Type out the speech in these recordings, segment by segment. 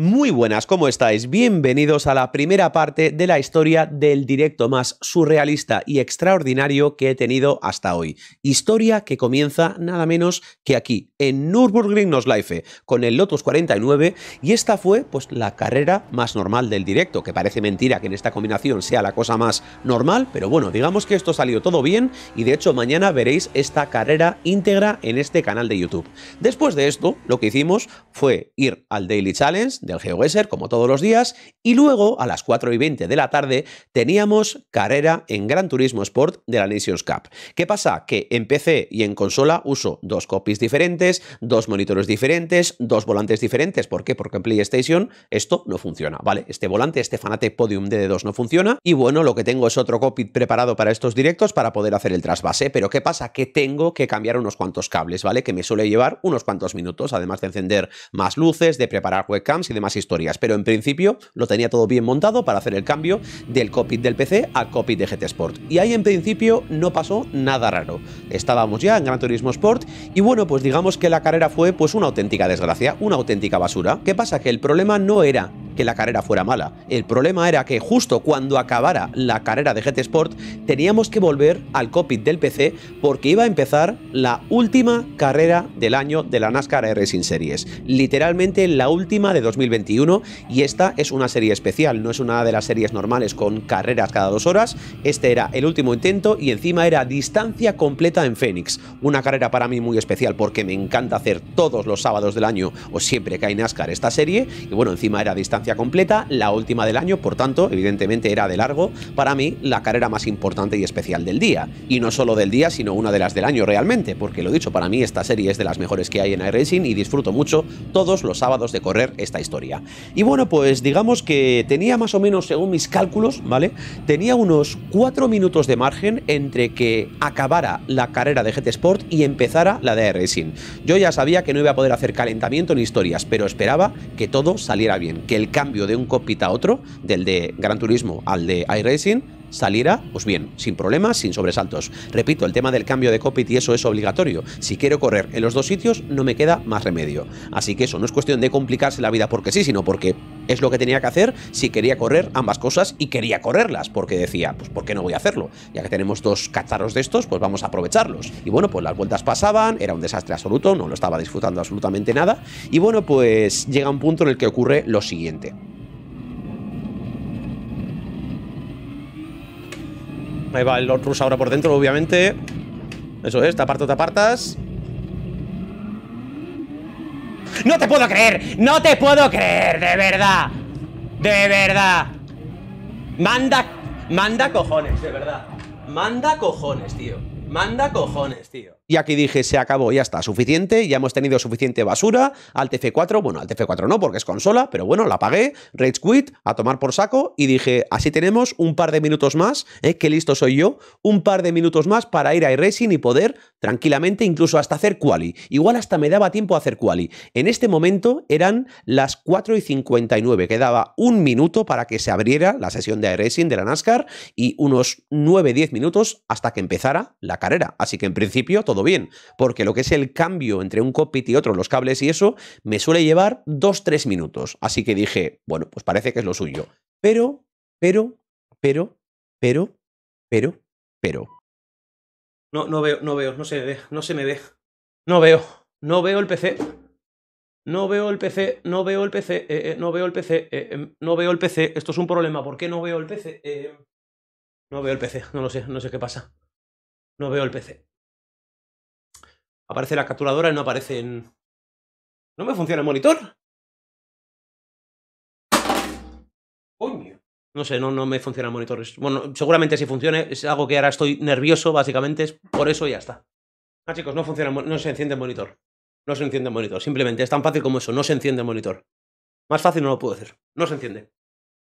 Muy buenas, ¿cómo estáis? Bienvenidos a la primera parte de la historia del directo más surrealista y extraordinario que he tenido hasta hoy. Historia que comienza nada menos que aquí, en Nürburgring Nosleife, con el Lotus 49, y esta fue pues la carrera más normal del directo, que parece mentira que en esta combinación sea la cosa más normal, pero bueno, digamos que esto salió todo bien, y de hecho mañana veréis esta carrera íntegra en este canal de YouTube. Después de esto, lo que hicimos fue ir al Daily Challenge, del GeoGuessr, como todos los días, y luego a las 4 y 20 de la tarde teníamos carrera en Gran Turismo Sport de la Nations Cup. ¿Qué pasa? Que en PC y en consola uso dos copies diferentes, dos monitores diferentes, dos volantes diferentes. ¿Por qué? Porque en PlayStation esto no funciona, ¿vale? Este volante, este Fanate Podium DD2 no funciona, y bueno, lo que tengo es otro copy preparado para estos directos para poder hacer el trasvase, pero ¿qué pasa? Que tengo que cambiar unos cuantos cables, ¿vale? Que me suele llevar unos cuantos minutos, además de encender más luces, de preparar webcams y más historias, pero en principio lo tenía todo bien montado para hacer el cambio del cockpit del PC al cockpit de GT Sport. Y ahí en principio no pasó nada raro. Estábamos ya en Gran Turismo Sport y bueno, pues digamos que la carrera fue pues una auténtica desgracia, una auténtica basura. ¿Qué pasa? Que el problema no era que la carrera fuera mala. El problema era que justo cuando acabara la carrera de GT Sport teníamos que volver al cockpit del PC porque iba a empezar la última carrera del año de la NASCAR sin Series. Literalmente la última de 2020 2021 y esta es una serie especial, no es una de las series normales con carreras cada dos horas, este era el último intento y encima era distancia completa en Phoenix, una carrera para mí muy especial porque me encanta hacer todos los sábados del año o siempre que hay NASCAR esta serie y bueno, encima era distancia completa, la última del año, por tanto, evidentemente era de largo, para mí la carrera más importante y especial del día, y no solo del día, sino una de las del año realmente, porque lo dicho, para mí esta serie es de las mejores que hay en iRacing y disfruto mucho todos los sábados de correr esta historia. Y bueno, pues digamos que tenía más o menos, según mis cálculos, ¿vale? Tenía unos cuatro minutos de margen entre que acabara la carrera de GT Sport y empezara la de Racing. Yo ya sabía que no iba a poder hacer calentamiento ni historias, pero esperaba que todo saliera bien, que el cambio de un cockpit a otro, del de Gran Turismo al de iRacing, saliera, pues bien, sin problemas, sin sobresaltos. Repito, el tema del cambio de cockpit y eso es obligatorio. Si quiero correr en los dos sitios, no me queda más remedio. Así que eso no es cuestión de complicarse la vida porque sí, sino porque es lo que tenía que hacer si quería correr ambas cosas y quería correrlas, porque decía, pues ¿por qué no voy a hacerlo? Ya que tenemos dos cacharros de estos, pues vamos a aprovecharlos. Y bueno, pues las vueltas pasaban, era un desastre absoluto, no lo estaba disfrutando absolutamente nada. Y bueno, pues llega un punto en el que ocurre lo siguiente. Ahí va el Rus ahora por dentro, obviamente. Eso es, te aparto, te apartas. ¡No te puedo creer! ¡No te puedo creer! ¡De verdad! ¡De verdad! Manda... Manda cojones, de verdad. Manda cojones, tío. Manda cojones, tío y aquí dije, se acabó, ya está, suficiente, ya hemos tenido suficiente basura, al TF4, bueno, al TF4 no, porque es consola, pero bueno, la pagué, Rage Quit, a tomar por saco, y dije, así tenemos un par de minutos más, ¿eh? que listo soy yo, un par de minutos más para ir a iRacing y poder, tranquilamente, incluso hasta hacer quali. Igual hasta me daba tiempo a hacer quali. En este momento eran las 4 y 59, quedaba un minuto para que se abriera la sesión de iRacing de la NASCAR y unos 9-10 minutos hasta que empezara la carrera. Así que en principio todo bien, porque lo que es el cambio entre un cockpit y otro, los cables y eso, me suele llevar 2-3 minutos. Así que dije, bueno, pues parece que es lo suyo. Pero, pero, pero, pero, pero, pero. No, no veo, no veo, no se me ve, no se me ve. No veo, no veo el PC. No veo el PC, no veo el PC, eh, eh, no veo el PC, eh, em, no veo el PC. Esto es un problema. ¿Por qué no veo el PC? no veo el PC, no lo sé, no sé qué pasa. No veo el PC. Aparece la capturadora y no aparece aparecen... ¿No me funciona el monitor? Coño. No sé, no, no me funciona el monitor. Bueno, seguramente si funcione, es algo que ahora estoy nervioso, básicamente, por eso ya está. Ah, chicos, no funciona, no se enciende el monitor. No se enciende el monitor, simplemente es tan fácil como eso, no se enciende el monitor. Más fácil no lo puedo hacer, no se enciende.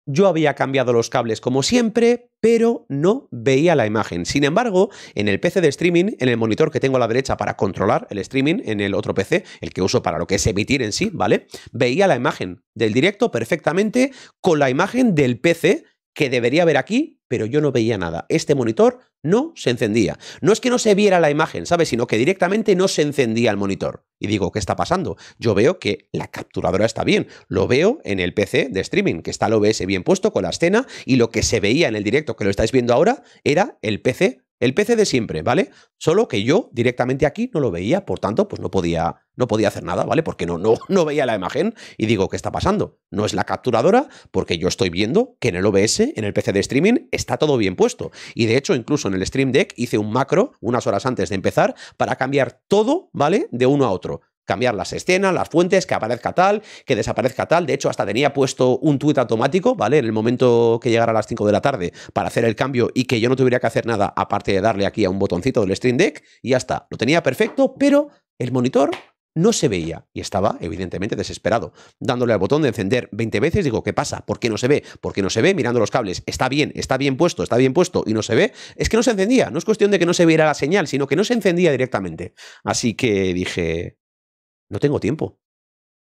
Yo había cambiado los cables como siempre, pero no veía la imagen. Sin embargo, en el PC de streaming, en el monitor que tengo a la derecha para controlar el streaming, en el otro PC, el que uso para lo que es emitir en sí, ¿vale? Veía la imagen del directo perfectamente con la imagen del PC que debería haber aquí, pero yo no veía nada. Este monitor no se encendía. No es que no se viera la imagen, ¿sabes? Sino que directamente no se encendía el monitor. Y digo, ¿qué está pasando? Yo veo que la capturadora está bien. Lo veo en el PC de streaming, que está el OBS bien puesto con la escena, y lo que se veía en el directo que lo estáis viendo ahora era el PC el PC de siempre, ¿vale? Solo que yo directamente aquí no lo veía, por tanto, pues no podía, no podía hacer nada, ¿vale? Porque no, no, no veía la imagen y digo, ¿qué está pasando? No es la capturadora, porque yo estoy viendo que en el OBS, en el PC de streaming, está todo bien puesto. Y de hecho, incluso en el Stream Deck hice un macro unas horas antes de empezar para cambiar todo, ¿vale? De uno a otro cambiar las escenas, las fuentes, que aparezca tal, que desaparezca tal. De hecho, hasta tenía puesto un tweet automático, ¿vale? En el momento que llegara a las 5 de la tarde para hacer el cambio y que yo no tuviera que hacer nada aparte de darle aquí a un botoncito del Stream Deck y ya está. Lo tenía perfecto, pero el monitor no se veía y estaba evidentemente desesperado, dándole al botón de encender 20 veces, digo, ¿qué pasa? ¿Por qué no se ve? ¿Por qué no se ve? Mirando los cables, está bien, está bien puesto, está bien puesto y no se ve. Es que no se encendía, no es cuestión de que no se viera la señal, sino que no se encendía directamente. Así que dije, no tengo tiempo.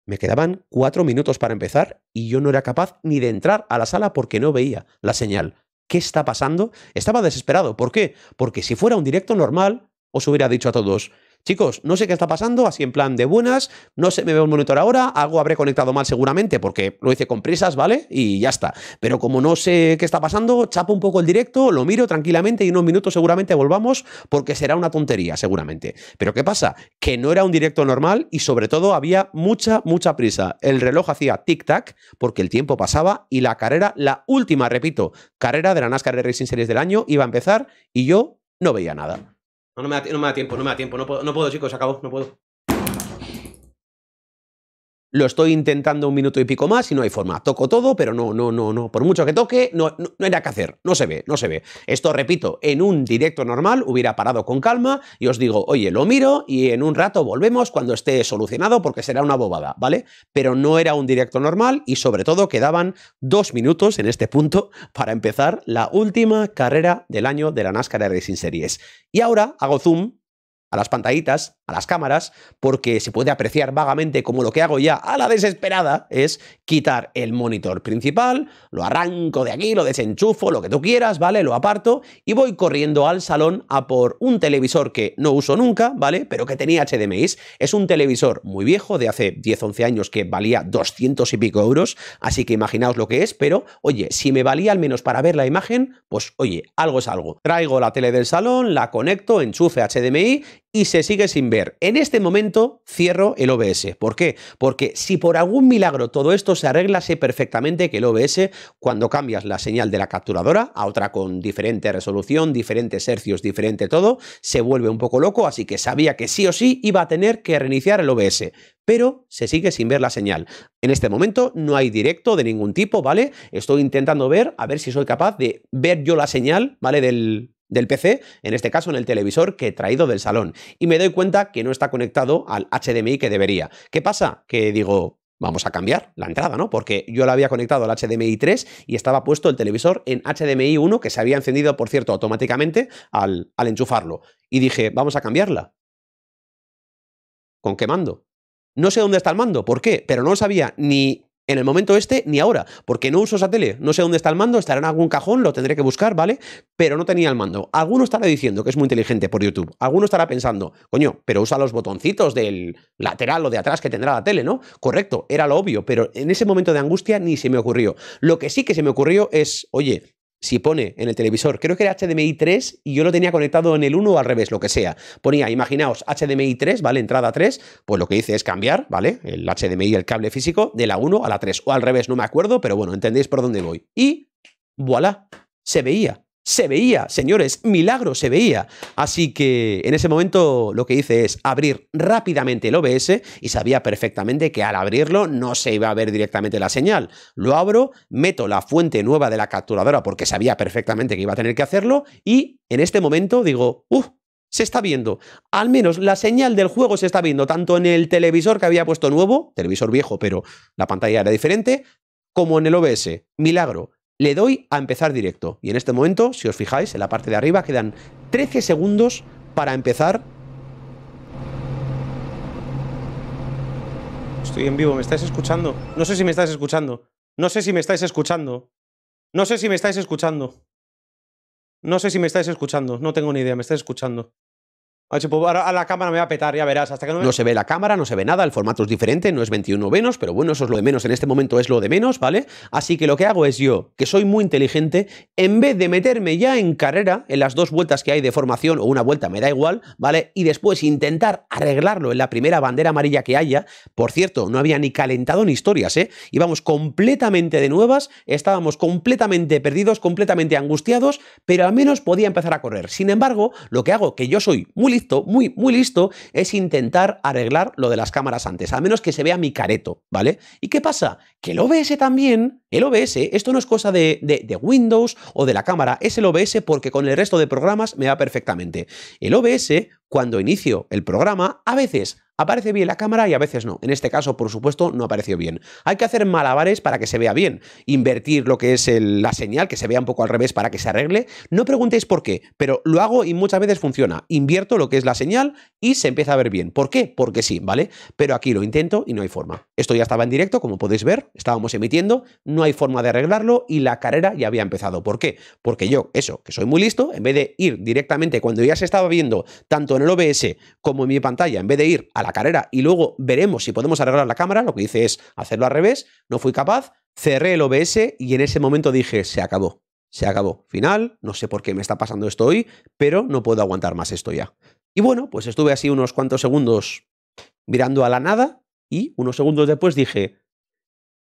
Me quedaban cuatro minutos para empezar y yo no era capaz ni de entrar a la sala porque no veía la señal. ¿Qué está pasando? Estaba desesperado. ¿Por qué? Porque si fuera un directo normal, os hubiera dicho a todos, Chicos, no sé qué está pasando, así en plan de buenas, no se me veo el monitor ahora, algo habré conectado mal seguramente porque lo hice con prisas, ¿vale? Y ya está. Pero como no sé qué está pasando, chapo un poco el directo, lo miro tranquilamente y en unos minutos seguramente volvamos porque será una tontería, seguramente. Pero ¿qué pasa? Que no era un directo normal y sobre todo había mucha, mucha prisa. El reloj hacía tic-tac porque el tiempo pasaba y la carrera, la última, repito, carrera de la NASCAR Racing Series del año iba a empezar y yo no veía nada. No, no me da, no me da tiempo, no me da tiempo. No puedo, no puedo, chicos, acabó, no puedo lo estoy intentando un minuto y pico más y no hay forma. Toco todo, pero no, no, no, no. Por mucho que toque, no, no, no, hay que hacer. No se ve, no se ve. Esto, repito, en un directo normal hubiera parado con calma y os digo, oye, lo miro y en un rato volvemos cuando esté solucionado porque será una bobada, ¿vale? Pero no era un directo normal y sobre todo quedaban dos minutos en este punto para empezar la última carrera del año de la NASCAR Racing Series. Y ahora hago zoom a las pantallitas, a las cámaras, porque se puede apreciar vagamente como lo que hago ya a la desesperada es quitar el monitor principal, lo arranco de aquí, lo desenchufo, lo que tú quieras, ¿vale? Lo aparto y voy corriendo al salón a por un televisor que no uso nunca, ¿vale? Pero que tenía HDMI. Es un televisor muy viejo, de hace 10-11 años, que valía 200 y pico euros, así que imaginaos lo que es, pero oye, si me valía al menos para ver la imagen, pues oye, algo es algo. Traigo la tele del salón, la conecto, enchufe HDMI y se sigue sin ver. En este momento cierro el OBS. ¿Por qué? Porque si por algún milagro todo esto se arregla, sé perfectamente que el OBS, cuando cambias la señal de la capturadora a otra con diferente resolución, diferentes hercios, diferente todo, se vuelve un poco loco, así que sabía que sí o sí iba a tener que reiniciar el OBS. Pero se sigue sin ver la señal. En este momento no hay directo de ningún tipo, ¿vale? Estoy intentando ver, a ver si soy capaz de ver yo la señal, ¿vale? Del, del PC, en este caso en el televisor que he traído del salón, y me doy cuenta que no está conectado al HDMI que debería. ¿Qué pasa? Que digo, vamos a cambiar la entrada, ¿no? Porque yo la había conectado al HDMI 3 y estaba puesto el televisor en HDMI 1 que se había encendido, por cierto, automáticamente al, al enchufarlo. Y dije, vamos a cambiarla. ¿Con qué mando? No sé dónde está el mando, ¿por qué? Pero no sabía ni en el momento este ni ahora, porque no uso esa tele, no sé dónde está el mando, estará en algún cajón, lo tendré que buscar, ¿vale? Pero no tenía el mando. Alguno estará diciendo que es muy inteligente por YouTube, alguno estará pensando, coño, pero usa los botoncitos del lateral o de atrás que tendrá la tele, ¿no? Correcto, era lo obvio, pero en ese momento de angustia ni se me ocurrió. Lo que sí que se me ocurrió es, oye, si pone en el televisor, creo que era HDMI 3 y yo lo tenía conectado en el 1 o al revés, lo que sea. Ponía, imaginaos, HDMI 3, ¿vale? Entrada 3, pues lo que hice es cambiar, ¿vale? El HDMI, el cable físico, de la 1 a la 3 o al revés, no me acuerdo, pero bueno, entendéis por dónde voy. Y, voilà, se veía se veía, señores, milagro se veía. Así que en ese momento lo que hice es abrir rápidamente el OBS y sabía perfectamente que al abrirlo no se iba a ver directamente la señal. Lo abro, meto la fuente nueva de la capturadora porque sabía perfectamente que iba a tener que hacerlo y en este momento digo, uff, se está viendo. Al menos la señal del juego se está viendo, tanto en el televisor que había puesto nuevo, televisor viejo, pero la pantalla era diferente, como en el OBS. Milagro le doy a empezar directo. Y en este momento, si os fijáis, en la parte de arriba quedan 13 segundos para empezar. Estoy en vivo, ¿me estáis escuchando? No sé si me estáis escuchando. No sé si me estáis escuchando. No sé si me estáis escuchando. No sé si me estáis escuchando. No tengo ni idea, me estáis escuchando. Ah, a la cámara me va a petar, ya verás. Hasta que no, se ve la cámara, no se ve nada, el formato es diferente, no es 21 menos, pero bueno, eso es lo de menos, en este momento es lo de menos, ¿vale? Así que lo que hago es yo, que soy muy inteligente, en vez de meterme ya en carrera, en las dos vueltas que hay de formación o una vuelta, me da igual, ¿vale? Y después intentar arreglarlo en la primera bandera amarilla que haya. Por cierto, no había ni calentado ni historias, ¿eh? Íbamos completamente de nuevas, estábamos completamente perdidos, completamente angustiados, pero al menos podía empezar a correr. Sin embargo, lo que hago, que yo soy muy listo, muy, muy listo, es intentar arreglar lo de las cámaras antes, a menos que se vea mi careto, ¿vale? ¿Y qué pasa? Que el OBS también, el OBS, esto no es cosa de, de, de Windows o de la cámara, es el OBS porque con el resto de programas me va perfectamente. El OBS, cuando inicio el programa, a veces Aparece bien la cámara y a veces no. En este caso, por supuesto, no apareció bien. Hay que hacer malabares para que se vea bien. Invertir lo que es la señal, que se vea un poco al revés para que se arregle. No preguntéis por qué, pero lo hago y muchas veces funciona. Invierto lo que es la señal y se empieza a ver bien. ¿Por qué? Porque sí, ¿vale? Pero aquí lo intento y no hay forma. Esto ya estaba en directo, como podéis ver, estábamos emitiendo, no hay forma de arreglarlo y la carrera ya había empezado. ¿Por qué? Porque yo, eso, que soy muy listo, en vez de ir directamente cuando ya se estaba viendo tanto en el OBS como en mi pantalla, en vez de ir a carrera. Y luego veremos si podemos arreglar la cámara. Lo que hice es hacerlo al revés. No fui capaz. Cerré el OBS y en ese momento dije, se acabó. Se acabó. Final. No sé por qué me está pasando esto hoy, pero no puedo aguantar más esto ya. Y bueno, pues estuve así unos cuantos segundos mirando a la nada y unos segundos después dije,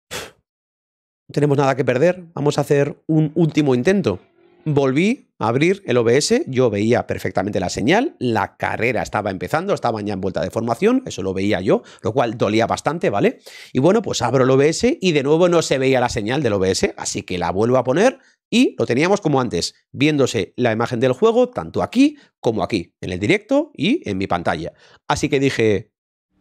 no tenemos nada que perder. Vamos a hacer un último intento. Volví a abrir el OBS, yo veía perfectamente la señal, la carrera estaba empezando, estaba ya en vuelta de formación, eso lo veía yo, lo cual dolía bastante, ¿vale? Y bueno, pues abro el OBS y de nuevo no se veía la señal del OBS, así que la vuelvo a poner y lo teníamos como antes, viéndose la imagen del juego tanto aquí como aquí, en el directo y en mi pantalla. Así que dije,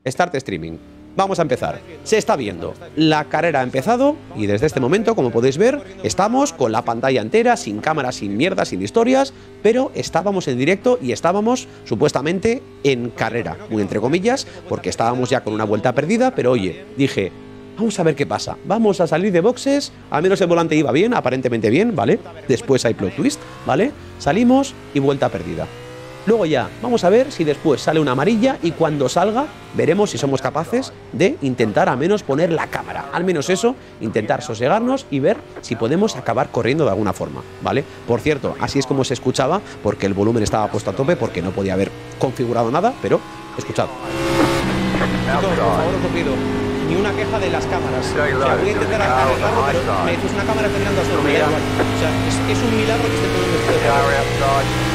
Start Streaming. Vamos a empezar. Se está viendo. La carrera ha empezado y desde este momento, como podéis ver, estamos con la pantalla entera, sin cámara, sin mierda, sin historias, pero estábamos en directo y estábamos supuestamente en carrera, muy entre comillas, porque estábamos ya con una vuelta perdida, pero oye, dije, Vamos a ver qué pasa. Vamos a salir de boxes. al menos el volante iba bien, aparentemente bien, ¿vale? Después hay plot twist, ¿vale? Salimos y vuelta perdida. Luego ya, vamos a ver si después sale una amarilla y cuando salga veremos si somos capaces de intentar a menos poner la cámara. Al menos eso, intentar sosegarnos y ver si podemos acabar corriendo de alguna forma, ¿vale? Por cierto, así es como se escuchaba porque el volumen estaba puesto a tope porque no podía haber configurado nada, pero escuchad. ni una queja de las cámaras. voy a intentar pero me dices una cámara terminando a su O es, un milagro que esté todo el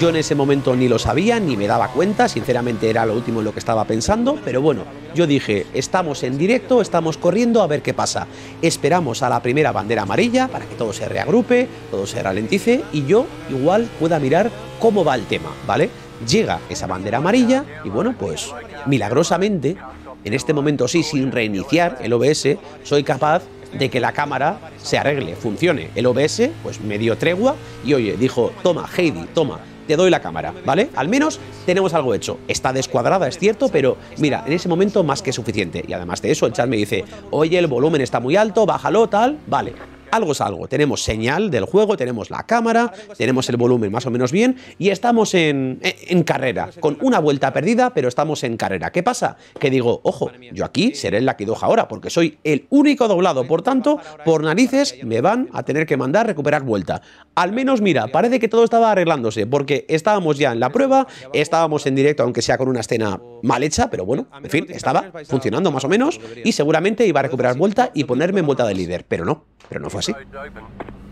yo en ese momento ni lo sabía, ni me daba cuenta, sinceramente era lo último en lo que estaba pensando, pero bueno, yo dije, estamos en directo, estamos corriendo a ver qué pasa. Esperamos a la primera bandera amarilla para que todo se reagrupe, todo se ralentice y yo igual pueda mirar cómo va el tema, ¿vale? Llega esa bandera amarilla y bueno, pues milagrosamente, en este momento sí, sin reiniciar el OBS, soy capaz de que la cámara se arregle, funcione. El OBS, pues me dio tregua y oye, dijo, toma, Heidi, toma, te doy la cámara, ¿vale? Al menos tenemos algo hecho. Está descuadrada, es cierto, pero mira, en ese momento más que suficiente. Y además de eso, el chat me dice, oye, el volumen está muy alto, bájalo, tal, vale algo es algo. Tenemos señal del juego, tenemos la cámara, tenemos el volumen más o menos bien y estamos en, carrera, con una vuelta perdida, pero estamos en carrera. ¿Qué pasa? Que digo, ojo, yo aquí seré el laquidoja ahora, porque soy el único doblado, por tanto, por narices me van a tener que mandar recuperar vuelta. Al menos, mira, parece que todo estaba arreglándose, porque estábamos ya en la prueba, estábamos en directo, aunque sea con una escena mal hecha, pero bueno, en fin, estaba funcionando más o menos y seguramente iba a recuperar vuelta y ponerme en vuelta de líder, pero no, pero no fue así.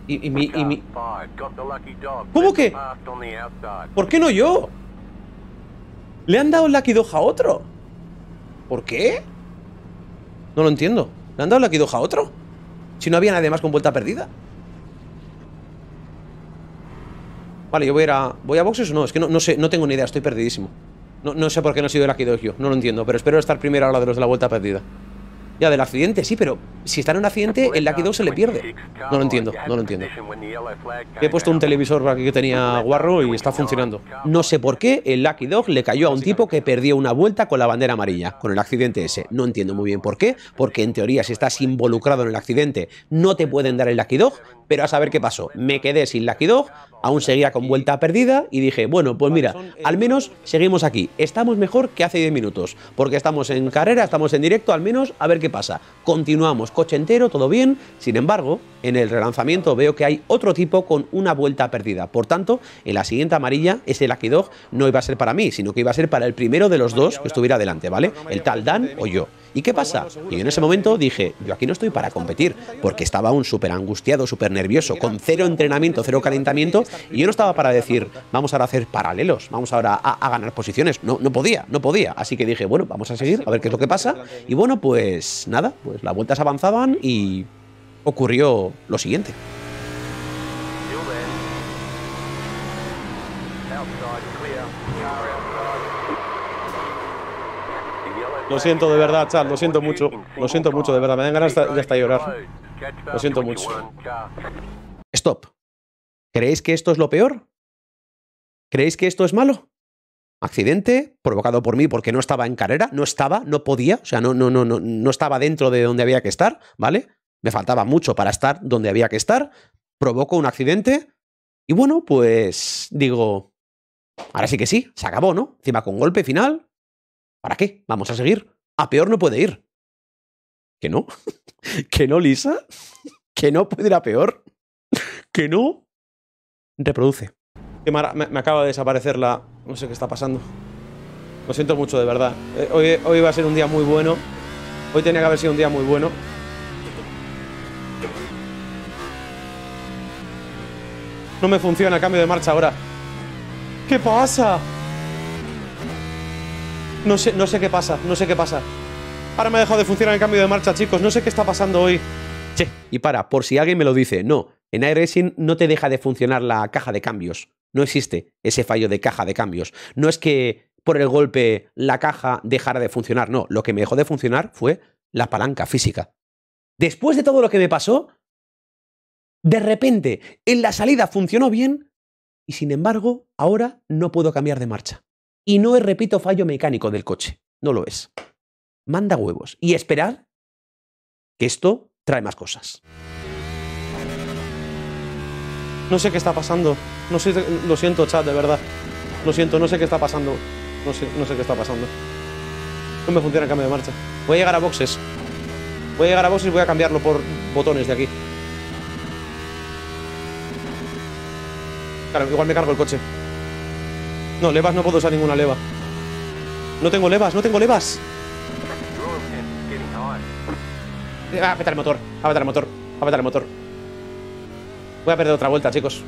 Y, mi, ¿Cómo que? ¿Por qué no yo? Le han dado el Lucky Dog a otro. ¿Por qué? No lo entiendo. ¿Le han dado el Lucky Dog a otro? Si no había nadie más con vuelta perdida. Vale, yo voy a ir a... ¿Voy a boxes o no? Es que no sé, no tengo ni idea, estoy perdidísimo. No, sé por qué no ha sido el Dog yo, no lo entiendo, pero espero estar primero a la de los de la vuelta perdida. Ya, del accidente, sí, pero si está en un accidente, el Lucky Dog se le pierde. No lo entiendo, no lo entiendo. He puesto un televisor aquí que tenía guarro y está funcionando. No sé por qué el Lucky Dog le cayó a un tipo que perdió una vuelta con la bandera amarilla, con el accidente ese. No entiendo muy bien por qué, porque en teoría si estás involucrado en el accidente no te pueden dar el Lucky Dog, pero a saber qué pasó. Me quedé sin Lucky Dog, aún seguía con vuelta perdida y dije, bueno, pues mira, al menos seguimos aquí, estamos mejor que hace 10 minutos, porque estamos en carrera, estamos en directo, al menos a ver qué pasa. Continuamos, coche entero, todo bien, sin embargo, en el relanzamiento veo que hay otro tipo con una vuelta perdida, por tanto, en la siguiente amarilla, ese Lucky Dog no iba a ser para mí, sino que iba a ser para el primero de los dos que estuviera adelante, ¿vale? El tal Dan o yo. ¿Y qué pasa? Y yo en ese momento dije, yo aquí no estoy para competir, porque estaba aún súper angustiado, súper nervioso, con cero entrenamiento, cero calentamiento, y yo no estaba para decir, vamos ahora a hacer paralelos, vamos ahora a, a ganar posiciones. No, no podía, no podía. Así que dije, bueno, vamos a seguir, a ver qué es lo que pasa. Y bueno, pues nada, pues las vueltas avanzaban y ocurrió lo siguiente. Lo siento de verdad, Chad, lo siento mucho. Lo siento mucho, de verdad. Me dan ganas de hasta llorar. Lo siento mucho. Stop. ¿Creéis que esto es lo peor? ¿Creéis que esto es malo? Accidente provocado por mí porque no estaba en carrera, no estaba, no podía, o sea, no, no, no, no, no estaba dentro de donde había que estar, ¿vale? Me faltaba mucho para estar donde había que estar. Provoco un accidente. Y bueno, pues digo, ahora sí que sí, se acabó, ¿no? Encima con golpe final, ¿Para qué? Vamos a seguir. A peor no puede ir. ¿Que no? ¿Que no, Lisa? ¿Que no puede ir a peor? ¿Que no? Reproduce. Me, acaba de desaparecer la... No sé qué está pasando. Lo siento mucho, de verdad. Eh, hoy, hoy va a ser un día muy bueno. Hoy tenía que haber sido un día muy bueno. No me funciona el cambio de marcha ahora. ¿Qué pasa? No sé, no sé qué pasa, no sé qué pasa. Ahora me ha dejado de funcionar el cambio de marcha, chicos. No sé qué está pasando hoy. Che, y para, por si alguien me lo dice, no. En iRacing no te deja de funcionar la caja de cambios. No existe ese fallo de caja de cambios. No es que por el golpe la caja dejara de funcionar. No, lo que me dejó de funcionar fue la palanca física. Después de todo lo que me pasó, de repente en la salida funcionó bien y sin embargo ahora no puedo cambiar de marcha. Y no es, repito, fallo mecánico del coche. No lo es. Manda huevos. Y esperar que esto trae más cosas. No sé qué está pasando. No sé, lo siento, chat, de verdad. Lo siento, no sé qué está pasando. No sé, no sé qué está pasando. No me funciona el cambio de marcha. Voy a llegar a boxes. Voy a llegar a boxes y voy a cambiarlo por botones de aquí. Claro, igual me cargo el coche. No, levas no puedo usar ninguna leva. No tengo levas, no tengo levas. Eh, va a el motor, va el motor, el motor. Voy a perder otra vuelta, chicos.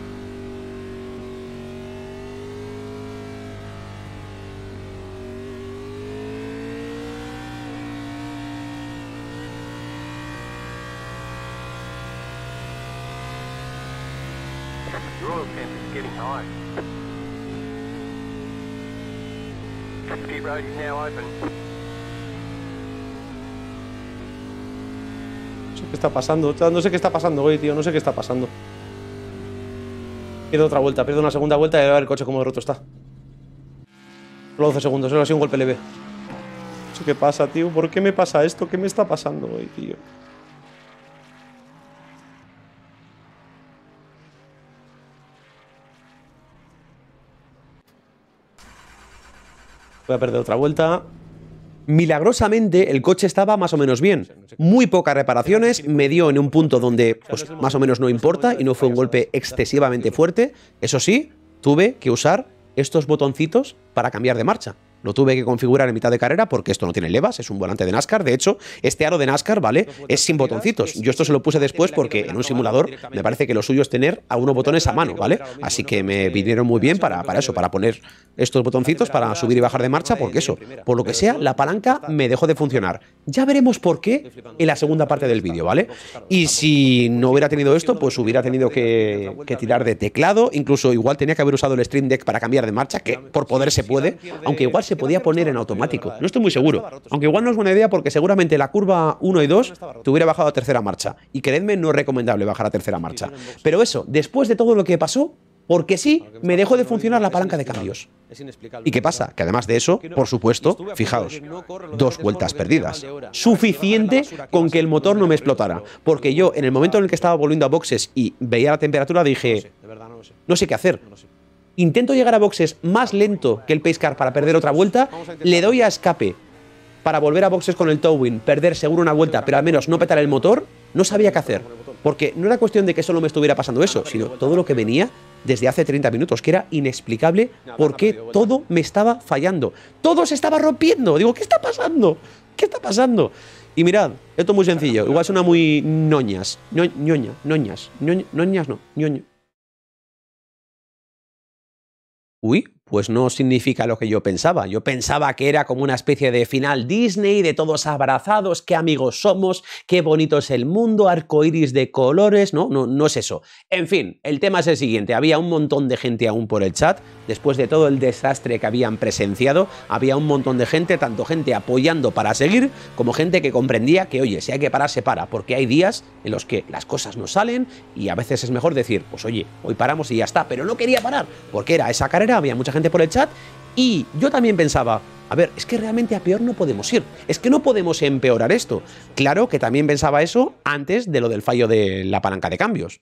qué está pasando, no sé qué está pasando hoy, tío, no sé qué está pasando. Pierdo otra vuelta, pierdo una segunda vuelta y voy a ver el coche como roto está. Solo 12 segundos, solo ha sido un golpe leve. qué pasa, tío, ¿por qué me pasa esto? ¿Qué me está pasando hoy, tío? Voy a perder otra vuelta. Milagrosamente, el coche estaba más o menos bien. Muy pocas reparaciones, me dio en un punto donde pues, más o menos no importa y no fue un golpe excesivamente fuerte. Eso sí, tuve que usar estos botoncitos para cambiar de marcha. Lo tuve que configurar en mitad de carrera porque esto no tiene levas, es un volante de NASCAR. De hecho, este aro de NASCAR, ¿vale? Es sin botoncitos. Yo esto se lo puse después porque en un simulador me parece que lo suyo es tener a unos botones a mano, ¿vale? Así que pues me vinieron muy bien para, para eso, para poner estos botoncitos para subir y bajar de marcha, porque eso, por lo que sea, la palanca me dejó de funcionar. Ya veremos por qué en la segunda parte del vídeo, ¿vale? Y si no hubiera tenido esto, pues hubiera tenido que, que tirar de teclado. Incluso igual tenía que haber usado el Stream Deck para cambiar de marcha, que por poder se puede, aunque igual se podía poner en automático. No estoy muy seguro. Aunque igual no es buena idea porque seguramente la curva 1 y 2 te hubiera bajado a tercera marcha. Y creedme, no es recomendable bajar a tercera marcha. Pero eso, después de todo lo que pasó, porque sí, me dejó de funcionar la palanca de cambios. ¿Y qué pasa? Que además de eso, por supuesto, fijaos, dos vueltas perdidas. Suficiente con que el motor no me explotara. Porque yo, en el momento en el que estaba volviendo a boxes y veía la temperatura, dije, no sé qué hacer intento llegar a boxes más lento que el pace car para perder otra vuelta, le doy a escape para volver a boxes con el towing, perder seguro una vuelta, pero al menos no petar el motor, no sabía qué hacer. Porque no era cuestión de que solo me estuviera pasando eso, sino todo lo que venía desde hace 30 minutos, que era inexplicable por qué todo me estaba fallando. Todo se estaba rompiendo. Digo, ¿qué está pasando? ¿Qué está pasando? Y mirad, esto es muy sencillo. Igual suena muy noñas. ñoña, noñas. no, noñas no. uy, pues no significa lo que yo pensaba. Yo pensaba que era como una especie de final Disney, de todos abrazados, qué amigos somos, qué bonito es el mundo, arcoiris de colores, no, no, no es eso. En fin, el tema es el siguiente, había un montón de gente aún por el chat, después de todo el desastre que habían presenciado, había un montón de gente, tanto gente apoyando para seguir, como gente que comprendía que, oye, si hay que parar, se para, porque hay días en los que las cosas no salen y a veces es mejor decir, pues oye, hoy paramos y ya está, pero no quería parar, porque era esa carrera, había mucha gente por el chat y yo también pensaba, a ver, es que realmente a peor no podemos ir, es que no podemos empeorar esto. Claro que también pensaba eso antes de lo del fallo de la palanca de cambios.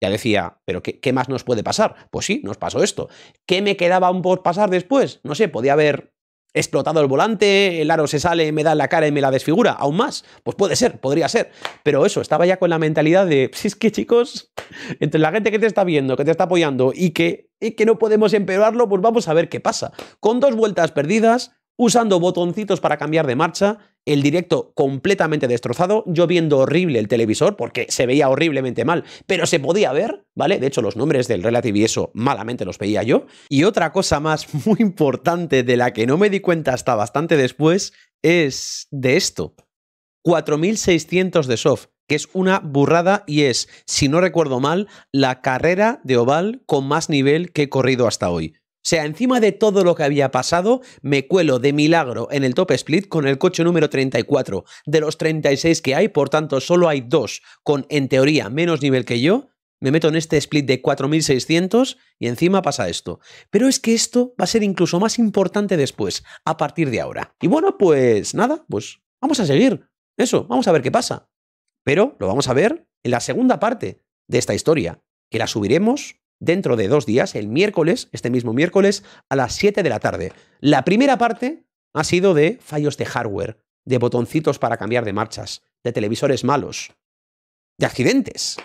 Ya decía, ¿pero qué, más nos puede pasar? Pues sí, nos pasó esto. ¿Qué me quedaba por pasar después? No sé, podía haber explotado el volante, el aro se sale, me da la cara y me la desfigura, aún más. Pues puede ser, podría ser. Pero eso, estaba ya con la mentalidad de, si es que chicos, entre la gente que te está viendo, que te está apoyando y que, y que no podemos empeorarlo, pues vamos a ver qué pasa. Con dos vueltas perdidas, usando botoncitos para cambiar de marcha, el directo completamente destrozado, yo viendo horrible el televisor, porque se veía horriblemente mal, pero se podía ver, ¿vale? De hecho, los nombres del Relative y eso malamente los veía yo. Y otra cosa más muy importante de la que no me di cuenta hasta bastante después es de esto. 4.600 de soft, que es una burrada y es, si no recuerdo mal, la carrera de oval con más nivel que he corrido hasta hoy. O sea, encima de todo lo que había pasado, me cuelo de milagro en el top split con el coche número 34. De los 36 que hay, por tanto, solo hay dos con, en teoría, menos nivel que yo. Me meto en este split de 4600 y encima pasa esto. Pero es que esto va a ser incluso más importante después, a partir de ahora. Y bueno, pues nada, pues vamos a seguir. Eso, vamos a ver qué pasa. Pero lo vamos a ver en la segunda parte de esta historia, que la subiremos dentro de dos días, el miércoles, este mismo miércoles, a las 7 de la tarde. La primera parte ha sido de fallos de hardware, de botoncitos para cambiar de marchas, de televisores malos, de accidentes,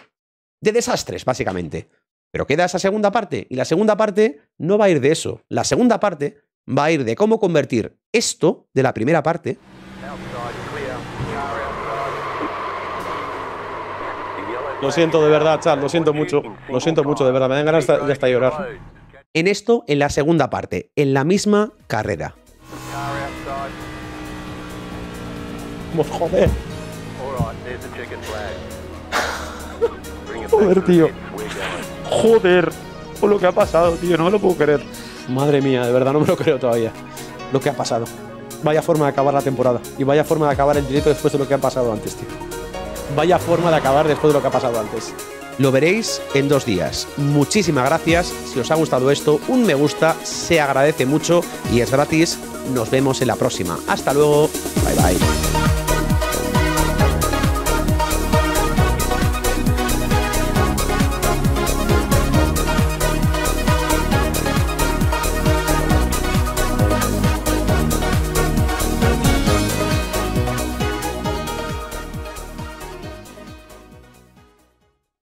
de desastres, básicamente. Pero queda esa segunda parte, y la segunda parte no va a ir de eso. La segunda parte va a ir de cómo convertir esto de la primera parte Lo siento de verdad, Chad, lo siento mucho. Lo siento mucho, de verdad. Me dan ganas de hasta llorar. En esto, en la segunda parte, en la misma carrera. joder. Joder, tío. Joder. Por lo que ha pasado, tío. No me lo puedo creer. Madre mía, de verdad no me lo creo todavía. Lo que ha pasado. Vaya forma de acabar la temporada. Y vaya forma de acabar el directo después de lo que ha pasado antes, tío. Vaya forma de acabar después de lo que ha pasado antes. Lo veréis en dos días. Muchísimas gracias. Si os ha gustado esto, un me gusta se agradece mucho y es gratis. Nos vemos en la próxima. Hasta luego. Bye bye.